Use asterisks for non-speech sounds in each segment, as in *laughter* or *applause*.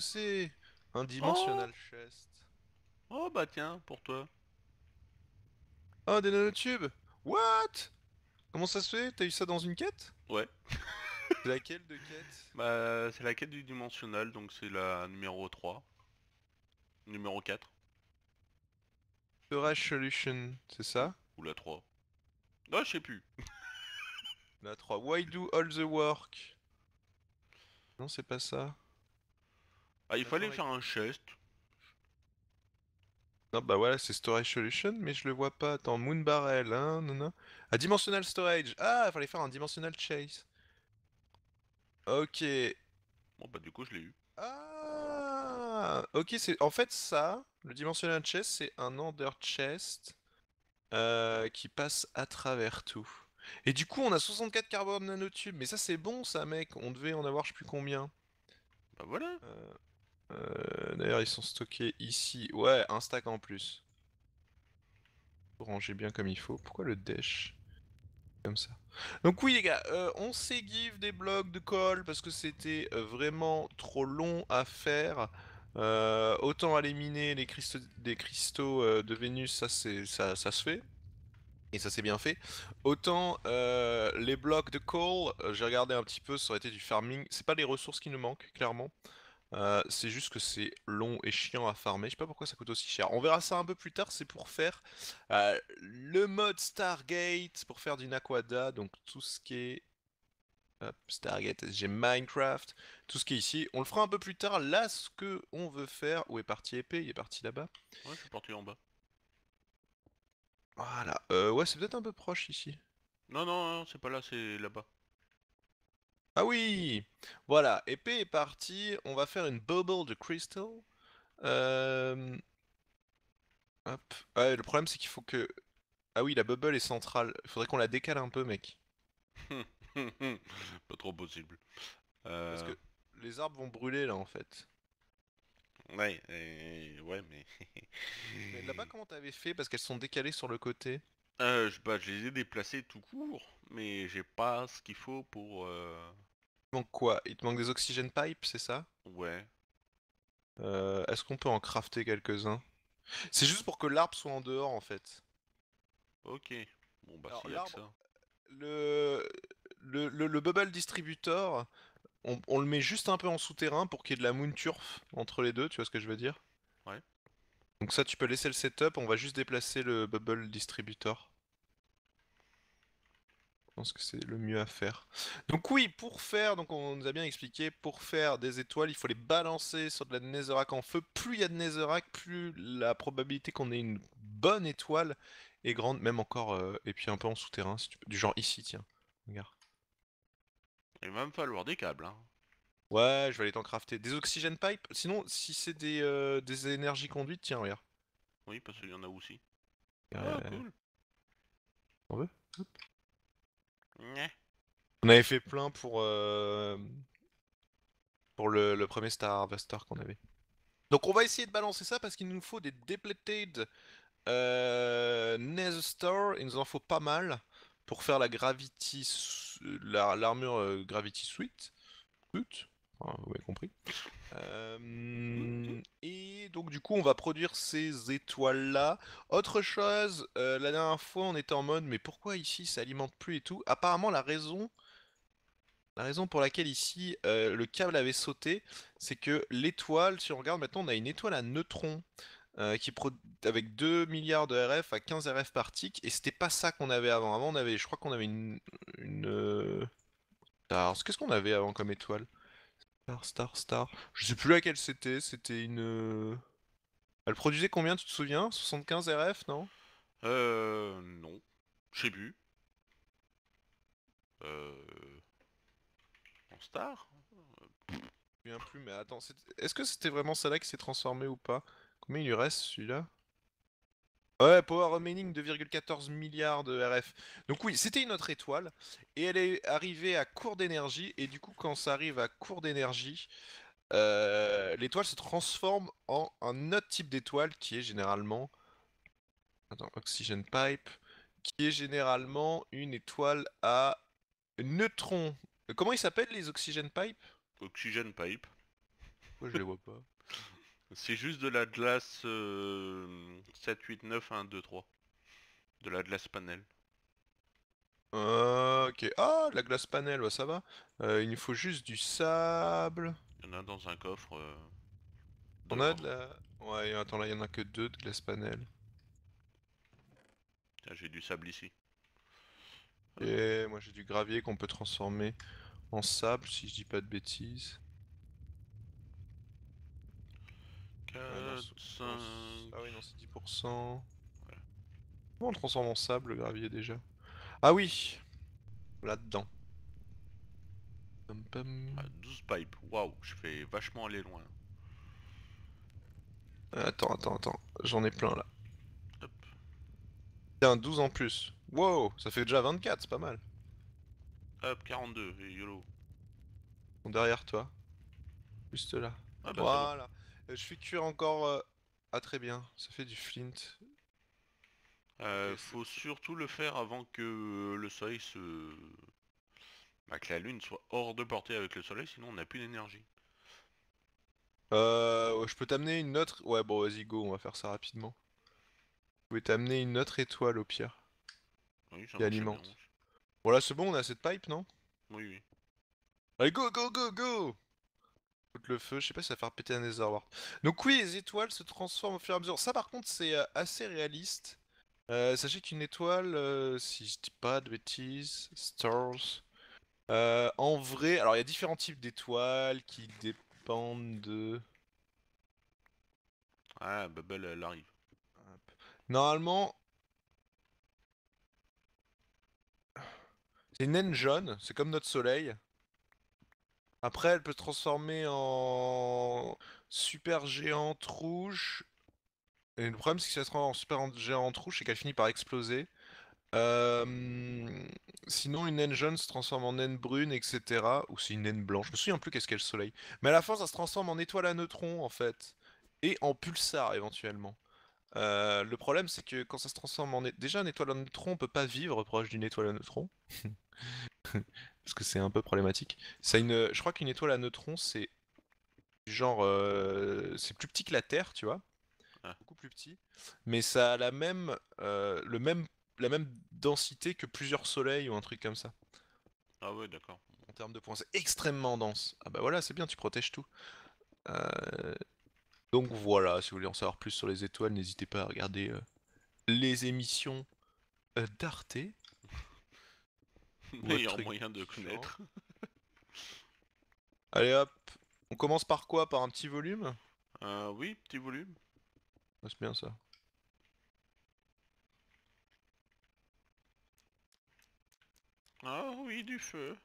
c'est Un dimensional oh. chest. Oh bah tiens, pour toi. Oh, des nanotubes What Comment ça se fait T'as eu ça dans une quête Ouais. *laughs* laquelle de quête Bah, c'est la quête du dimensional, donc c'est la numéro 3. Numéro 4. The Solution, c'est ça Ou la 3 Non, je sais plus. *laughs* la 3. Why do all the work Non, c'est pas ça. Ah, il fallait faire un chest. Non, bah voilà, c'est Storage Solution, mais je le vois pas. Attends, Moon Barrel, hein, non, non. Ah, Dimensional Storage. Ah, il fallait faire un Dimensional Chase. Ok. Bon, bah, du coup, je l'ai eu. Ah, ok, c'est en fait ça, le Dimensional Chest, c'est un Under Chest euh, qui passe à travers tout. Et du coup, on a 64 carbone nanotubes, mais ça c'est bon ça, mec. On devait en avoir je sais plus combien. Bah, voilà. Euh, euh, d'ailleurs, ils sont stockés ici. Ouais, un stack en plus. Ranger bien comme il faut. Pourquoi le dash Comme ça. Donc oui les gars, euh, on s'est des blocs de colle parce que c'était euh, vraiment trop long à faire. autant aller miner les cristaux, des cristaux de Vénus, ça, ça, ça se fait. Et ça c'est bien fait. Autant les blocs de coal, j'ai regardé un petit peu, ça aurait été du farming. C'est pas les ressources qui nous manquent, clairement. Euh, c'est juste que c'est long et chiant à farmer. Je sais pas pourquoi ça coûte aussi cher. On verra ça un peu plus tard. C'est pour faire euh, le mode Stargate, pour faire du Naquada, donc tout ce qui est Stargate J'ai Minecraft, tout ce qui est ici. On le fera un peu plus tard. Là, ce que on veut faire. Où est parti épée Il est parti là-bas. Ouais, je suis parti en bas. Voilà. Euh, ouais, c'est peut-être un peu proche ici. non, non c'est pas là, c'est là-bas. Ah oui Voilà, épée est partie. On va faire une bubble de crystal. Euh, hop. le problème, c'est qu'il faut que... Ah oui, la bubble est centrale. Il faudrait qu'on la décale un peu, mec. *laughs* Pas trop possible. Parce euh. que les arbres vont brûler, là, en fait. Ouais, euh, ouais, mais... *laughs* mais Là-bas, *laughs* comment t'avais fait Parce qu'elles sont décalées sur le côté. Euh, je, bah, je les ai déplacées tout court, mais j'ai pas ce qu'il faut pour manque quoi Il te manque des oxygène pipes, c'est ça Ouais. Euh, est-ce qu'on peut en crafter quelques-uns C'est juste pour que l'arbre soit en dehors en fait. Ok. Bon bah s'il y a ça. Le... Le, bubble distributor, on, on, le met juste un peu en souterrain pour qu'il y ait de la moon turf entre les deux, tu vois ce que je veux dire Ouais. Donc ça tu peux laisser le setup, on va juste déplacer le bubble distributor. Je pense que c'est le mieux à faire. Donc oui, pour faire, donc on nous a bien expliqué, pour faire des étoiles, il faut les balancer sur de la Netherrack en feu. Plus il y a de Netherrack, plus la probabilité qu'on ait une bonne étoile est grande, même encore, euh, et puis un peu en souterrain, du genre ici, tiens, regarde. Il va même falloir des câbles, hein. Ouais, je vais aller t'en crafter. Des oxygène pipe, Sinon, si c'est des, euh, énergies conduites, tiens, regarde. Oui, parce qu'il y en a aussi. Ah, cool. On veut on avait fait plein pour, euh, pour le, premier Star Harvester qu'on avait. Donc on va essayer de balancer ça parce qu'il nous faut des depleted euh, Nether store Il nous en faut pas mal pour faire la Gravity, l'armure euh, Gravity Suite. Suite vous avez compris. Euh, et donc du coup, on va produire ces étoiles-là. Autre chose, la dernière fois, on était en mode, mais pourquoi ici ça alimente plus et tout Apparemment, la raison, la raison pour laquelle ici euh, le câble avait sauté, c'est que l'étoile, si on regarde maintenant, on a une étoile à neutrons euh, avec 2 milliards de RF à 15 RF par tick, et c'était pas ça qu'on avait avant. Avant, on avait, je crois qu'on avait une. une euh, Qu'est-ce qu'on avait avant comme étoile Star, star, star. Je sais plus laquelle c'était, c'était une. Elle produisait combien, tu te souviens 75 RF, non Euh. Non. sais plus. Euh star bien plus, mais attends, est-ce que c'était vraiment celle-là qui s'est transformée ou pas Combien il lui reste celui-là Ouais, Power Remaining 2,14 milliards de RF. Donc oui, c'était une autre étoile, et elle est arrivée à court d'énergie, et du coup quand ça arrive à court d'énergie, euh, l'étoile se transforme en un autre type d'étoile qui est généralement... Attends, Oxygen Pipe, qui est généralement une étoile à neutrons euh, comment ils s'appellent les oxygène pipe Oxygène pipe. Moi je les vois pas. *laughs* C'est juste de la glace 789123. 7, 8, 9, 1, 2, De la glace panel. Ah, ok. Ah, la glace panel, ça va. Euh, il nous faut juste du sable. Il y en a dans un coffre. Euh, On a de la... Ouais, attends, là, il y en a que deux de glace panel. Ah, j'ai du sable ici. Et moi j'ai du gravier qu'on peut transformer en sable si je dis pas de bêtises. Ah oui, non, c'est 10%. Comment on transforme en sable le gravier déjà Ah oui Là-dedans. Ah, 12 pipes, waouh, je vais vachement aller loin. Euh, attends, attends, attends, j'en ai plein là. Hop. Tiens, 12 en plus. Wow, ça fait déjà 24, c'est pas mal. Hop, 42, et YOLO. derrière toi. Juste là. Ah, bah, voilà. Euh, je suis tué encore... Euh, ah très bien, ça fait du flint. Euh, faut surtout le faire avant que euh, le soleil se... Bah, que la lune soit hors de portée avec le soleil, sinon on n'a plus d'énergie. Euh, je peux t'amener une autre... Ouais bon vas-y go, on va faire ça rapidement. Je vais t'amener une autre étoile au pire. Oui, alimente. voilà, c'est bon, on a assez de pipe, non Oui, oui. Allez, go, go, go, go le feu, je sais pas si ça va faire péter un netherward. Donc oui, les étoiles se transforment au fur et à mesure. Ça par contre c'est euh, assez réaliste. Euh, sachez qu'une étoile, euh, si je dis pas de bêtises, stars, en vrai, alors il y a différents types d'étoiles qui dépendent de... Ah, Bubble arrive. Normalement, C'est une naine jaune, c'est comme notre soleil. Après, elle peut se transformer en super géante rouge. Et le problème, c'est que si se transforme en super géante rouge, c'est qu'elle finit par exploser. Euh, sinon, une naine jaune se transforme en naine brune, etc. Ou c'est une naine blanche. Je me souviens plus qu'est-ce qu'est le soleil. Mais à la fin, ça se transforme en étoile à neutrons, en fait. Et en pulsar, éventuellement. Euh, le problème, c'est que quand ça se transforme en... Déjà, une étoile à neutrons, on peut pas vivre proche d'une étoile à neutrons. *laughs* parce que c'est un peu problématique. Ça une, je crois qu'une étoile à neutrons, c'est genre, euh, c'est plus petit que la Terre, tu vois, ah. beaucoup plus petit, mais ça a la même, euh, le même, la même densité que plusieurs soleils ou un truc comme ça. Ah ouais, d'accord. En termes de points, c'est extrêmement dense. Ah bah voilà, c'est bien, tu protèges tout. Euh, donc voilà, si vous voulez en savoir plus sur les étoiles, n'hésitez pas à regarder les émissions d'Arte meilleur moyen de connaître. *laughs* Allez hop, on commence par quoi Par un petit volume euh, Oui, petit volume. Ah, c'est bien ça. Ah oui, du feu.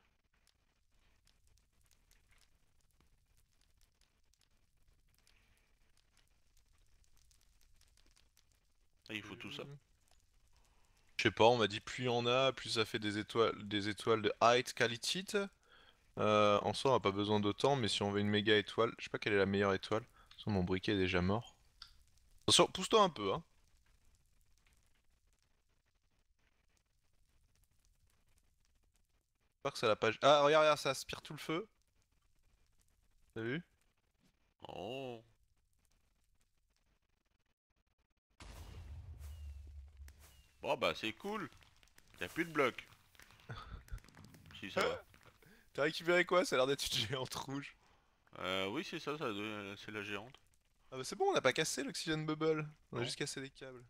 Je sais pas, on m'a dit plus on a, plus ça fait des étoiles, des étoiles de high quality. Euh, en soi, on a pas besoin d'autant, mais si on veut une méga étoile, je sais pas quelle est la meilleure étoile. son mon briquet est déjà mort. Attention, pousse-toi un peu, hein. J'espère que c'est la page. Ah, regarde, regarde, ça aspire tout le feu. T'as vu Oh. Bon bah c'est cool. y'a plus de blocs. *laughs* si ça *laughs* T'as récupéré quoi Ça a l'air d'être une géante rouge. Euh oui c'est ça, euh, c'est la géante. Ah bah c'est bon, on n'a pas cassé l'oxygène bubble. On a juste cassé les câbles.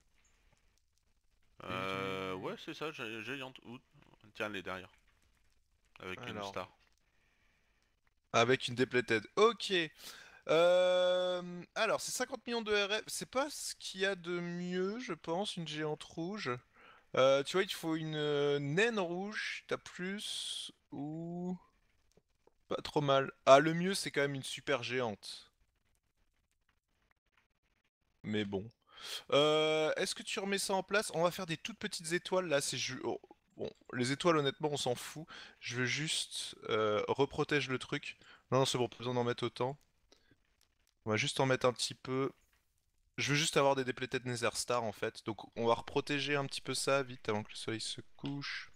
Euh ouais c'est ça, géante out. Tiens les derrière. Avec une star. Avec une déplétée. Ok. Euh, alors, c'est 50 millions de RF. C'est pas ce qu'il y a de mieux, je pense, une géante rouge. Euh, tu vois, il faut une euh, naine rouge, t'as plus ou pas trop mal. Ah, le mieux, c'est quand même une super géante. Mais bon. Est-ce que tu remets ça en place On va faire des toutes petites étoiles là. C'est juste... Oh, bon, les étoiles, honnêtement, on s'en fout. Je veux juste reprotège le truc. Non, non c'est bon, pas besoin d'en mettre autant. On va juste en mettre un petit peu. Je veux juste avoir des déplétés de Nether Star en fait. Donc on va reprotéger un petit peu ça vite avant que le soleil se couche.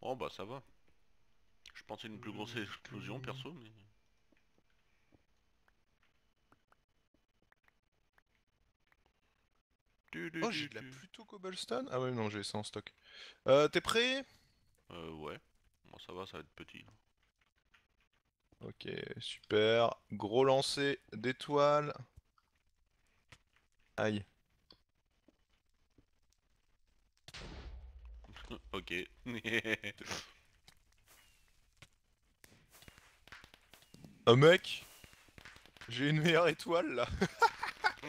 Oh bah ça va. Je pensais une plus grosse euh, explosion euh, perso mais... Oh j'ai de la plutôt cobblestone Ah ouais non j'ai ça en stock. Euh, T'es prêt Euh ouais. Bon ça va ça va être petit. Hein. Ok, super. Gros lancer d'étoiles. Aïe. *laughs* ok. Un *laughs* oh, mec J'ai une meilleure étoile là *laughs*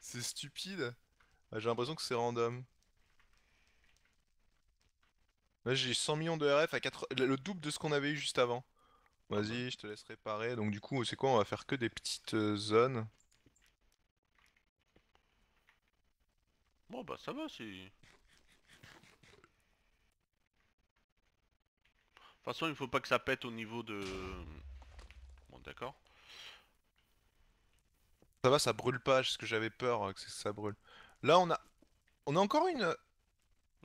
C'est stupide ah, J'ai l'impression que c'est random. Là j'ai 100 millions de RF à 4... le double de ce qu'on avait eu juste avant. Vas-y, je te laisse réparer. Donc du coup, c'est quoi On va faire que des petites euh, zones. Bon bah ça va, c'est... De toute façon, il faut pas que ça pète au niveau de... Bon d'accord. Ça va, ça brûle pas, c'est ce que j'avais peur hein, que ça brûle. Là, on a... On a encore une...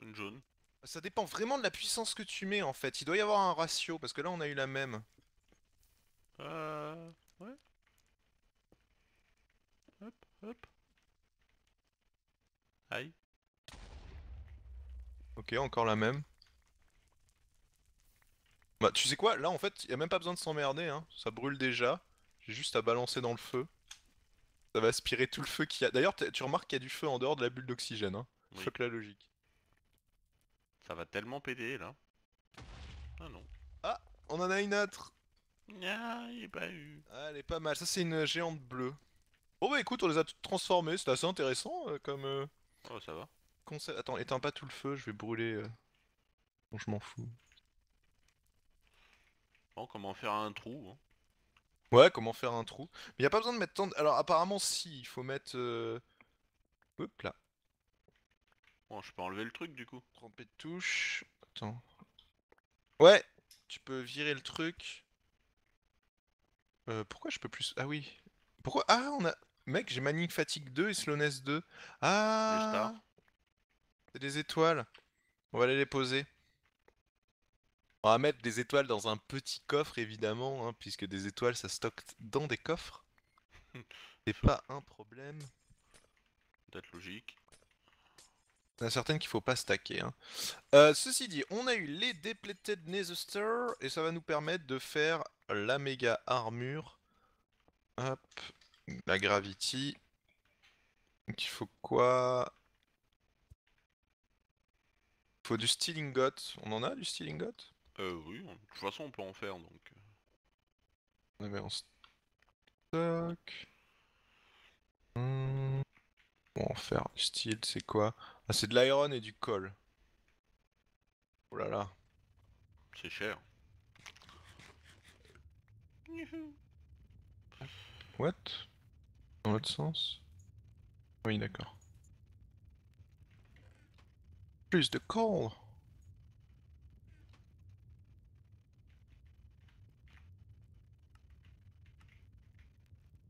Une jaune. Ça dépend vraiment de la puissance que tu mets en fait. Il doit y avoir un ratio parce que là on a eu la même. Euh... Ouais. Hop, hop. Aïe. Ok, encore la même. Bah tu sais quoi, là en fait, y a même pas besoin de s'emmerder, hein. ça brûle déjà. J'ai juste à balancer dans le feu. Ça va aspirer tout le feu qu'il y a. D'ailleurs, tu remarques qu'il y a du feu en dehors de la bulle d'oxygène. Hein. Oui. que la logique. Ça va tellement péter là. Ah non. Ah, on en a une autre ah, il est pas eu. Ah, elle est pas mal. Ça, c'est une géante bleue. Oh bah écoute, on les a toutes transformées. C'est assez intéressant euh, comme. Euh, oh, ça va. concept. Attends, éteins pas tout le feu, je vais brûler. Euh. Bon, je m'en fous. Bon, comment faire un trou hein. Ouais, comment faire un trou. Mais y a pas besoin de mettre tant de... Alors, apparemment, si, il faut mettre. Euh... Hop là. Bon, je peux enlever le truc du coup. Tremper de touche. Attends. Ouais, tu peux virer le truc. Euh, pourquoi je peux plus. Ah oui. Pourquoi Ah, on a. Mec, j'ai Manic Fatigue 2 et Slowness 2. Ah C'est des étoiles. On va aller les poser. On va mettre des étoiles dans un petit coffre, évidemment, hein, puisque des étoiles, ça stocke dans des coffres. *laughs* C'est pas un problème. Peut-être logique. Il y en a certaines qu'il faut pas stacker. Hein. Euh, ceci dit, on a eu les Depleted Nether et ça va nous permettre de faire la méga armure. Hop, la gravity. Donc il faut quoi Il faut du stealing got. On en a du stealing got Euh oui, de toute façon on peut en faire donc. On avait en stock. Hmm. Bon, faire du steel, c'est quoi Ah, c'est de l'iron et du col Oh là là. C'est cher. What Dans l'autre sens Oui, d'accord. Plus de call.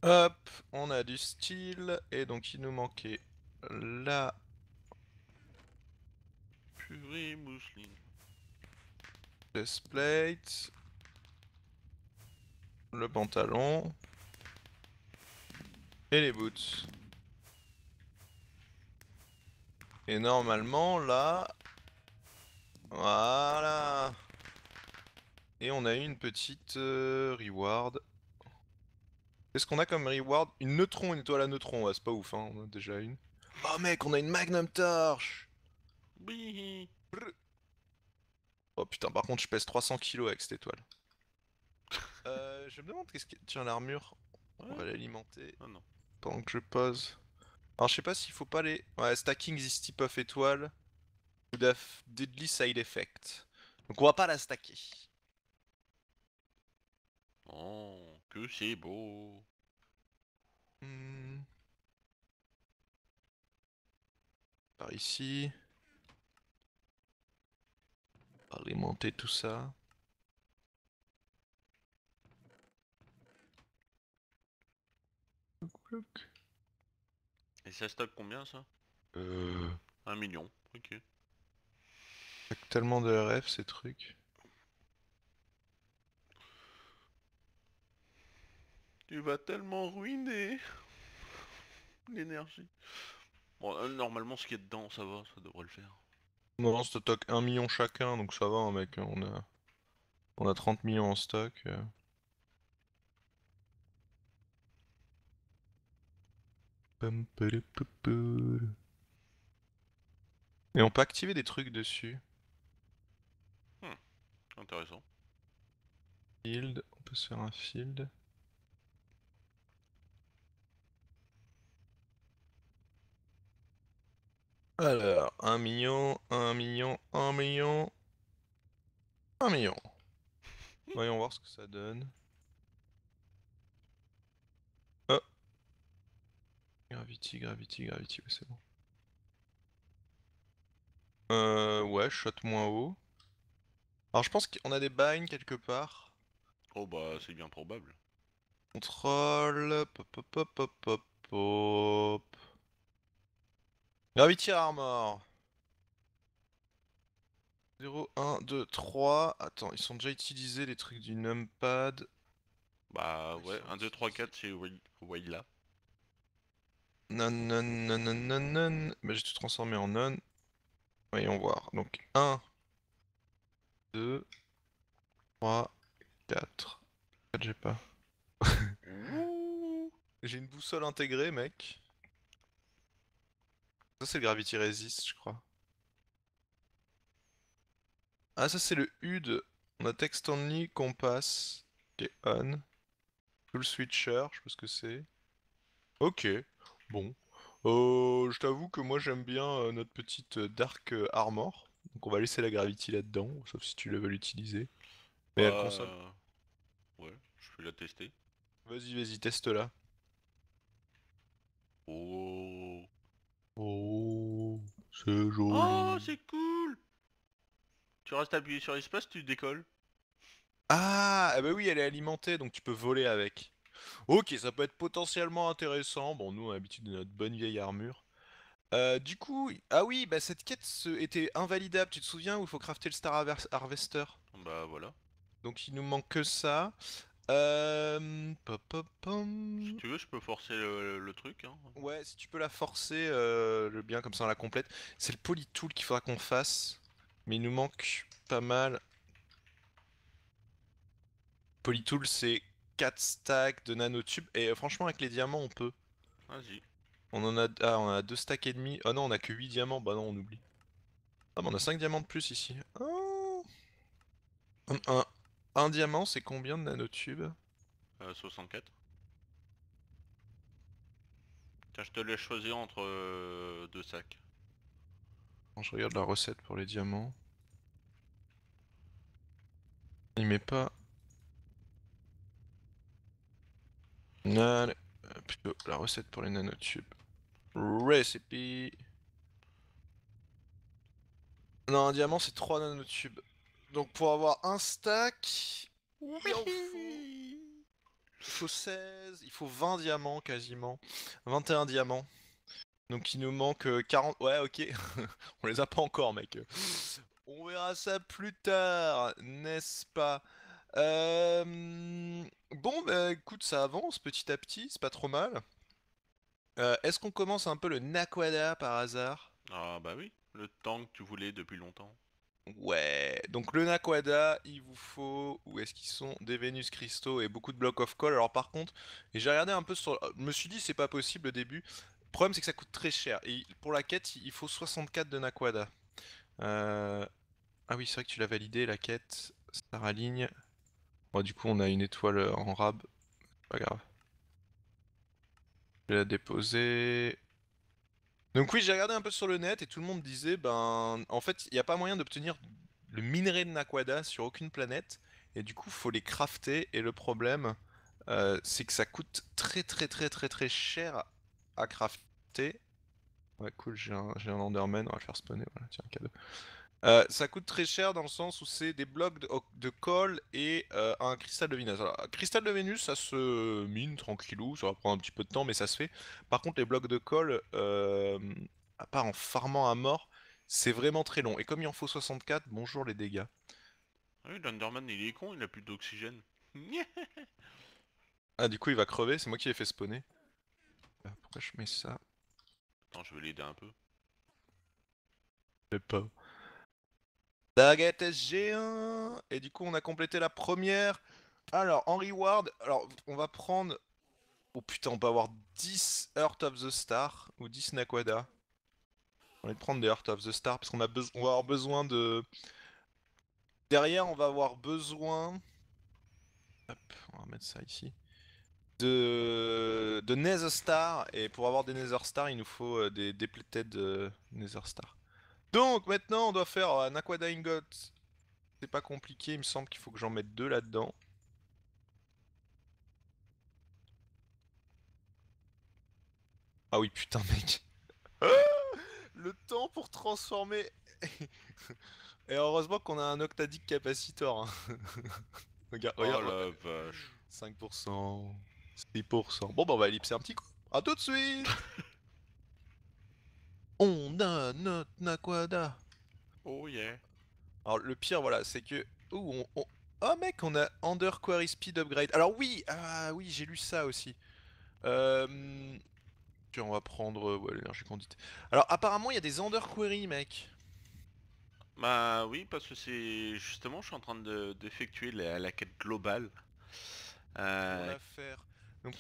Hop, on a du style, et donc il nous manquait la... Purée mousseline. The le pantalon et les boots. Et normalement là, voilà. Et on a eu une petite euh, reward. Qu'est-ce qu'on a comme reward Une neutron, une étoile à neutron, ouais, c'est pas ouf, hein, on a déjà une. Oh mec, on a une Magnum torche Oh putain, par contre je pèse 300 kilos avec cette étoile je me demande qu'est-ce qui Tiens l'armure. On va l'alimenter ah, non. pendant que je pose. Alors je sais pas s'il faut pas les. Ouais, stacking type of étoile. Ou deadly side effect. Donc on va pas la stacker. Oh, que c'est beau. Hmm. Par ici. Alimenter tout ça. Et ça stocke combien ça Euh. Un million, ok. Tellement de RF ces trucs. Tu vas tellement ruiner l'énergie. Bon, euh, normalement, ce qui est dedans, ça va, ça devrait le faire. Non, ça stocke 1 million chacun, donc ça va, hein, mec. On a, on a 30 millions en stock. Euh. Et on peut activer des trucs dessus. Hmm. Intéressant. Field, on peut se faire un field. Alors, un million, un million, un million, un million. *laughs* Voyons voir ce que ça donne. Gravity, gravity, gravity, ouais, c'est bon. Euh, ouais, shot moins haut. Alors je pense qu'on a des binds quelque part. Oh bah c'est bien probable. Contrôle, hop hop hop hop hop hop Gravity Armor. 0, 1, 2, 3. Attends, ils sont déjà utilisés les trucs du numpad. Bah ouais, 1, 2, 3, 4 c'est là non, non, non, non, non, non. Bah, j'ai tout transformé en non. Voyons voir. Donc 1, 2, 3, 4. 4 j'ai pas. *laughs* j'ai une boussole intégrée, mec. Ça, c'est le Gravity Resist, je crois. Ah, ça, c'est le U de. On a Text Only, Compass, Ok, on. Full Switcher, je sais pas ce que c'est. Ok. Bon. Euh, je t'avoue que moi j'aime bien euh, notre petite euh, Dark euh, Armor. Donc on va laisser la Gravity là-dedans, sauf si tu la veux l'utiliser. Mais elle bah, Ouais, je peux la tester. Vas-y, vas-y, teste-la. Oh. Oh, c'est joli. Oh, c'est cool Tu restes appuyé sur l'espace, tu décolles. Ah, bah oui, elle est alimentée, donc tu peux voler avec. Ok, ça peut être potentiellement intéressant. Bon, nous, on a l'habitude de notre bonne vieille armure. Euh, du coup, ah oui, bah cette quête était invalidable, tu te souviens, où il faut crafter le Star Harvester Bah voilà. Donc il nous manque que ça. Euh, si tu veux, je peux forcer le, truc. Hein. Ouais, si tu peux la forcer, euh, le bien, comme ça on la complète. C'est le polytool qu'il faudra qu'on fasse. Mais il nous manque pas mal. Polytool, c'est 4 stacks de nanotubes. Et euh, franchement, avec les diamants, on peut. Vas-y. On en a, 2 ah, stacks et demi. Ah non, on a que 8 diamants. Bah non, on oublie. Ah, bah on a 5 diamants de plus ici. 1 Un, diamant, c'est combien de nanotubes euh, 64. je te laisse choisir entre euh, deux sacs. Je regarde la recette pour les diamants. Il met pas Non, la recette pour les nanotubes. Recipe. Non, un diamant c'est 3 nanotubes. Donc pour avoir un stack, il faut 16, il faut 20 diamants quasiment. 21 diamants. Donc il nous manque 40... Euh, ouais ok, *laughs* on les a pas encore mec. On verra ça plus tard, n'est-ce pas euh, bon, bah, écoute, ça avance petit à petit, c'est pas trop mal. Euh, est-ce qu'on commence un peu le Nakwada par hasard Ah bah oui, le tank que tu voulais depuis longtemps. Ouais, donc le Nakwada, il vous faut, où est-ce qu'ils sont Des Vénus cristaux et beaucoup de blocs of call. Alors par contre, et j'ai regardé un peu sur... Je me suis dit, c'est pas possible au début. Le problème, c'est que ça coûte très cher. Et pour la quête, il faut 64 de Nakwada. Euh, ah oui, c'est vrai que tu l'as validé, la quête. ça raligne Bon, du coup, on a une étoile euh, en rab. Pas grave. Je vais la déposer. Donc oui, j'ai regardé un peu sur le net et tout le monde disait, ben, en fait, il n'y a pas moyen d'obtenir le minerai de Nakwada sur aucune planète. Et du coup, faut les crafter. Et le problème, euh, c'est que ça coûte très très très très très cher à crafter. Ouais, cool, j'ai un, un Enderman, on va le faire spawner, voilà, tiens, un cadeau. Euh, ça coûte très cher dans le sens où c'est des blocs de, de colle et euh, un cristal de Vénus. Alors, cristal de Vénus, ça se mine tranquillou, ça va prendre un petit peu de temps, mais ça se fait. Par contre, les blocs de colle, euh, à part en farmant à mort, c'est vraiment très long. Et comme il en faut 64, bonjour les dégâts. Ah oui, l'Underman il est con, il a plus d'oxygène. *laughs* ah, du coup, il va crever, c'est moi qui l'ai fait spawner. Pourquoi je mets ça Attends, je vais l'aider un peu. Je pas. Baguette SG1. Et du coup, on a complété la première. Alors, en reward, alors, on va prendre... Oh putain, on peut avoir 10 Heart of the Star ou 10 Nakwada. On va prendre des Heart of the Star parce qu'on a besoin. va avoir besoin de... Derrière, on va avoir besoin... Hop, on va mettre ça ici. De, de Nether Star. Et pour avoir des Nether Star, il nous faut euh, des depleted Nether Star. Donc maintenant, on doit faire euh, un aqua Ingot. C'est pas compliqué, il me semble qu'il faut que j'en mette deux là-dedans. Ah oui, putain, mec. *laughs* Ah Le temps pour transformer. *laughs* Et heureusement qu'on a un Octadic capacitor. Hein. *laughs* regarde, oh regarde. 5%, 6%. Bon, bah, on va ellipser un petit coup. A tout de suite on a notre Nakwada Oh yeah Alors le pire voilà, c'est que... Oh, on, mec, on a Under Query Speed Upgrade Alors oui Ah oui, j'ai lu ça aussi euh... Tiens, on va prendre euh, l'énergie condite. Alors apparemment, il y a des Under Query, mec Bah oui, parce que c'est... Justement, je suis en train d'effectuer de... la... la, quête globale. Euh, Donc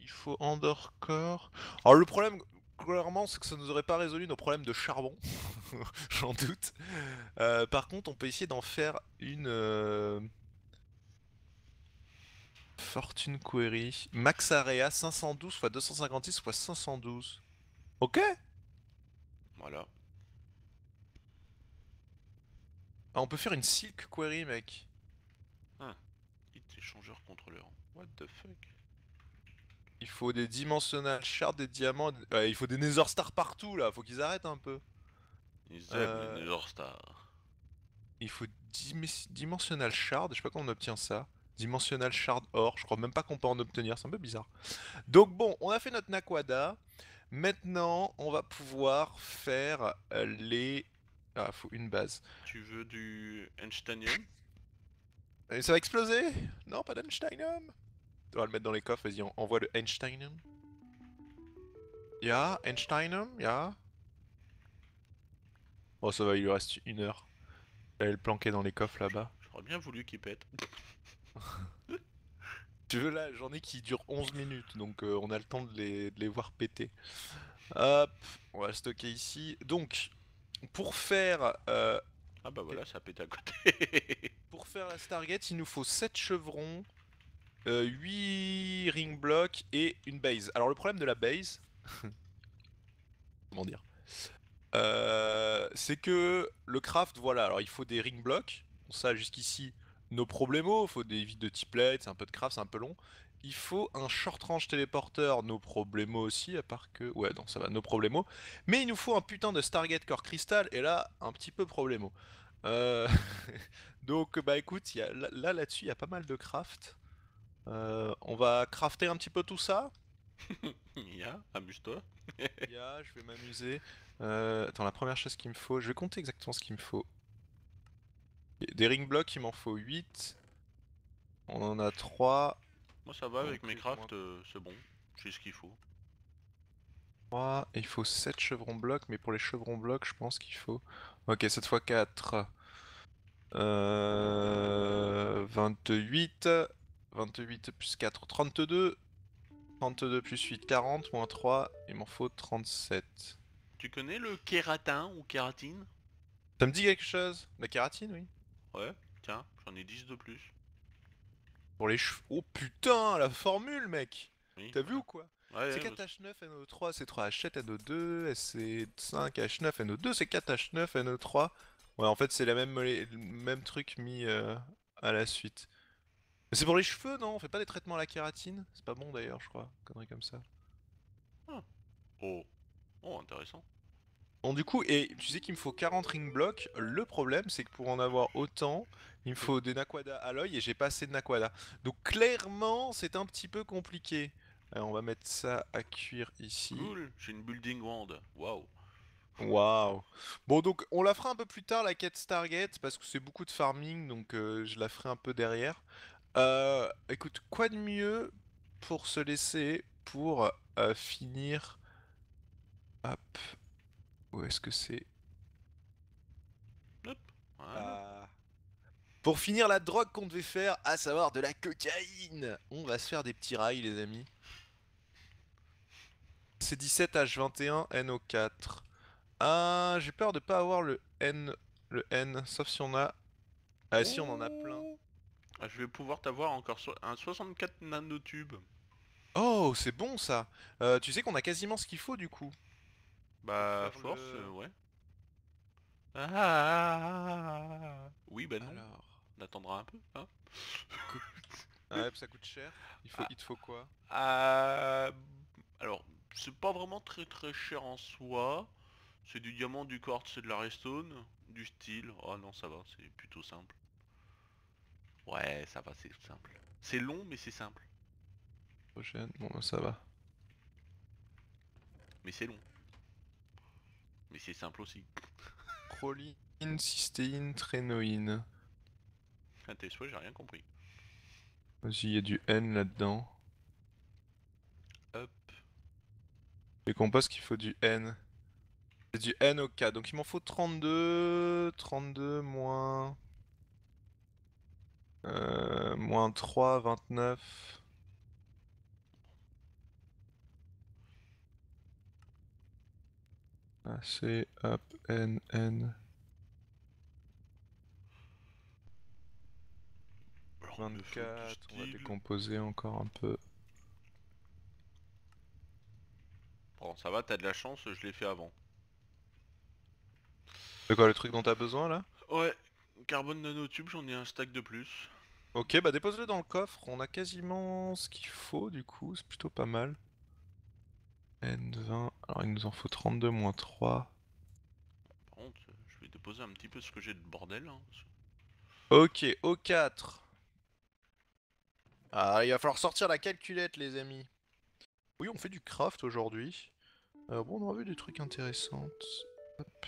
il faut undercore. Alors le problème, clairement c'est que ça nous aurait pas résolu nos problèmes de charbon, *laughs* j'en doute. Euh, par contre, on peut essayer d'en faire une euh, fortune query max area 512 x 256 x 512. Ok. Voilà. Ah, on peut faire une silk query, mec. Ah, hit échangeur contrôleur. What the fuck? Il faut des dimensional shards, des diamants. il faut des Nether Stars partout là, faut qu'ils arrêtent un peu. Ils aiment les euh, Nether Stars. Il faut dimensional shard, je sais pas comment on obtient ça. Dimensional shard or, je crois même pas qu'on peut en obtenir, c'est un peu bizarre. Donc bon, on a fait notre Naquada, Maintenant, on va pouvoir faire euh, les. Ah, faut une base. Tu veux du Einsteinium ça va exploser Non, pas d'Einsteinium on va le mettre dans les coffres, vas-y, on envoie le Einstein. Y'a yeah, y'a. Oh, ça va, il lui reste une heure. Elle le planquer dans les coffres là-bas. J'aurais bien voulu qu'il pète. *laughs* tu veux là, j'en ai qui dure 11 minutes, donc euh, on a le temps de les, voir péter. Hop, on va stocker ici. Donc, pour faire. Euh, ah bah voilà, ça pète à côté. pour faire la Stargate, il nous faut 7 chevrons, euh, huit 8 ring blocks et une base. Alors le problème de la base, *laughs* comment dire, euh, c'est que le craft, voilà, alors il faut des ring blocks, ça jusqu'ici nos problémos, il faut des vides de type c'est un peu de craft, c'est un peu long. Il faut un short range téléporteur, nos problémos aussi, à part que... Ouais, non, ça va, nos problémos. Mais il nous faut un putain de Stargate Core cristal, et là, un petit peu problémo. Euh, *laughs* donc, bah écoute, y a... là, là-dessus, il y a pas mal de craft. Euh, on va crafter un petit peu tout ça. *laughs* Y'a, amuse-toi. *laughs* yeah, je vais m'amuser. Euh, attends, la première chose qu'il me faut, je vais compter exactement ce qu'il me faut. Des ring blocks, il m'en faut 8. On en a 3. Moi ça va, avec mes crafts, euh, c'est bon. J'ai ce qu'il faut. 3, il faut 7 chevrons blocs, mais pour les chevrons blocs, je pense qu'il faut... Ok, cette fois 4. Euh... 28. 28 plus 4, 32. 32 plus 8, 40, moins 3, il m'en faut 37. Tu connais le kératin ou kératine Ça me dit quelque chose La kératine, oui. Ouais, tiens, j'en ai 10 de plus. Pour les cheveux. Oh putain, la formule, mec T'as vu ou quoi C'est 4H9, NO3, c 3H7, NO2, c'est 5H9, NO2, c'est 4H9, NO3. Ouais, en fait, c'est le même, truc mis euh, à la suite. C'est pour les cheveux, non On fait pas des traitements à la kératine C'est pas bon d'ailleurs, je crois. Conneries comme ça. Ah. Oh. Oh, intéressant. Bon, du coup, et tu sais qu'il me faut 40 ring blocks. Le problème, c'est que pour en avoir autant, il me faut des naquada à l'œil et j'ai pas assez de naquada. Donc, clairement, c'est un petit peu compliqué. Alors, euh, on va mettre ça à cuire ici. Cool, j'ai une building wand. Waouh. Waouh Bon donc on la fera un peu plus tard la quête Stargate parce que c'est beaucoup de farming donc euh, je la ferai un peu derrière. Euh, écoute, quoi de mieux pour se laisser pour euh, finir. Hop. Où est-ce que c'est euh, Pour finir la drogue qu'on devait faire, à savoir de la cocaïne On va se faire des petits rails, les amis. C'est 17H21, NO4. Ah, j'ai peur de pas avoir le N, le N, sauf si on a... Ah, si, on en a plein. Ah, je vais pouvoir t'avoir encore un 64 nanotubes. Oh, c'est bon ça euh, Tu sais qu'on a quasiment ce qu'il faut du coup. Bah, force, euh, ouais. Ah, oui, bah non. On attendra un peu, hein *laughs* ah ça coûte cher. Il, te faut quoi Alors, c'est pas vraiment très très cher en soi. C'est du diamant, du quartz, c'est de la redstone, du style. Oh non, ça va, c'est plutôt simple. Ouais, ça va, c'est simple. C'est long, mais c'est simple. Prochaine, bon, bah, ça va. Mais c'est long. Mais c'est simple aussi. Proline, *laughs* cystéine, trénoïne. Ah, t'es j'ai rien compris. Vas-y, il a du N là-dedans. Hop. Et qu'on passe qu'il faut du N. C'est du N au cas, donc il m'en faut 32... 32 moins... Euh, moins 3, 29. AC, up, N, N. 24, on va décomposer encore un peu. Bon, ça va, t'as de la chance, je l'ai fait avant. C'est quoi le truc dont t'as besoin là Ouais, Carbone nanotube, j'en ai un stack de plus. Ok, bah dépose-le dans le coffre. On a quasiment ce qu'il faut, du coup. C'est plutôt pas mal. N20. Alors, il nous en faut 32 moins 3. Par contre, je vais déposer un petit peu ce que j'ai de bordel. Hein, ok, O4. Ah, il va falloir sortir la calculette, les amis. Oui, on fait du craft aujourd'hui. Euh, bon, on a vu des trucs intéressants. Hop.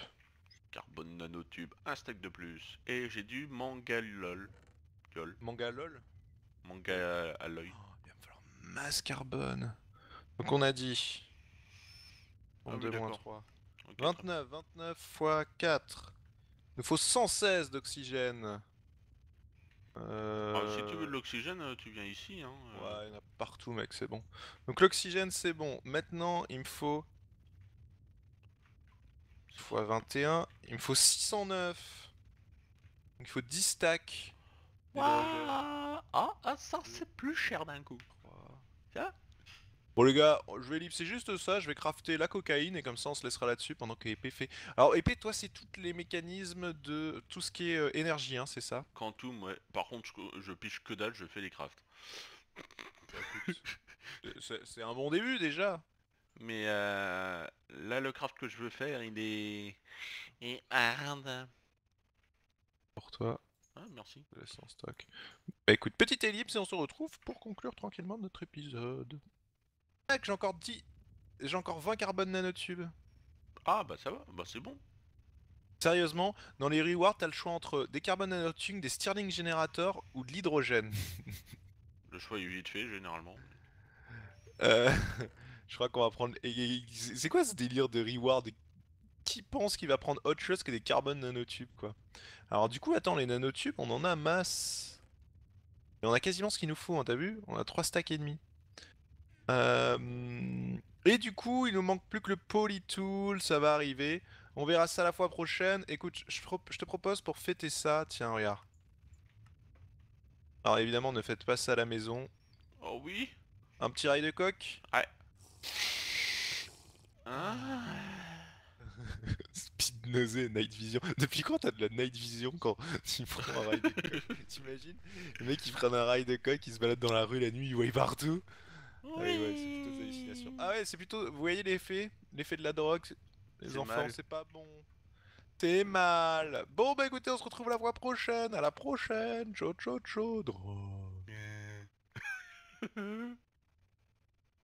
Carbone nanotube, un stack de plus. Et j'ai du manga lol. mangalol, Manga lol Manga à il va me falloir masse carbone. Donc on a dit... 29, ah 29 fois 4. Il nous faut 116 d'oxygène. Euh, ah, si tu veux de l'oxygène, euh, tu viens ici. Hein, euh. Ouais, il y en a partout, mec, c'est bon. Donc l'oxygène, c'est bon. Maintenant, il me faut fois 21. Il me faut 609. il faut 10 stacks. Ah, ah, ça c'est plus cher d'un coup. Tiens. Bon les gars, je vais c'est juste ça, je vais crafter la cocaïne et comme ça on se laissera là-dessus pendant que épée fait. Alors épée, toi c'est tous les mécanismes de tout ce qui est euh, énergie, hein, c'est ça Quantum, ouais. Par contre, je, je piche que dalle, je fais les crafts. *laughs* Euh, c'est un bon début déjà. Mais euh, là, le craft que je veux faire, il est... est hard. Pour toi. Ah, merci. Je laisse en stock. Bah écoute, petite ellipse et on se retrouve pour conclure tranquillement notre épisode. j'ai encore 10... J'ai encore 20 carbone nanotubes. Ah bah ça va, bah c'est bon. Sérieusement, dans les rewards, t'as le choix entre des carbone nanotubes, des Stirling générateurs ou de l'hydrogène. le choix est vite fait, généralement. Euh... *laughs* Je crois qu'on va prendre. C'est quoi ce délire de reward Qui pense qu'il va prendre autre chose que des carbone nanotubes, quoi Alors, du coup, attends, les nanotubes, on en a masse. Et on a quasiment ce qu'il nous faut, hein, t'as vu On a 3 stacks et demi. Euh, et du coup, il nous manque plus que le polytool, ça va arriver. On verra ça la fois prochaine. Écoute, je, je te propose pour fêter ça, tiens, regarde. Alors évidemment, ne faites pas ça à la maison. Oh oui Un petit rail de coque Ouais. Ah. Speed nausée, night vision. Depuis quand t'as de la night vision quand tu prends un *laughs* T'imagines Le mec qui prend un rail de coq, qui se balade dans la rue la nuit, il voit partout. Ah ouais, c'est plutôt ah ouais, c'est plutôt. Vous voyez l'effet L'effet de la drogue, les enfants, c'est pas bon. T'es mal. Bon bah écoutez, on se retrouve la fois prochaine. À la prochaine. Ciao ciao ciao. Drogue. *laughs*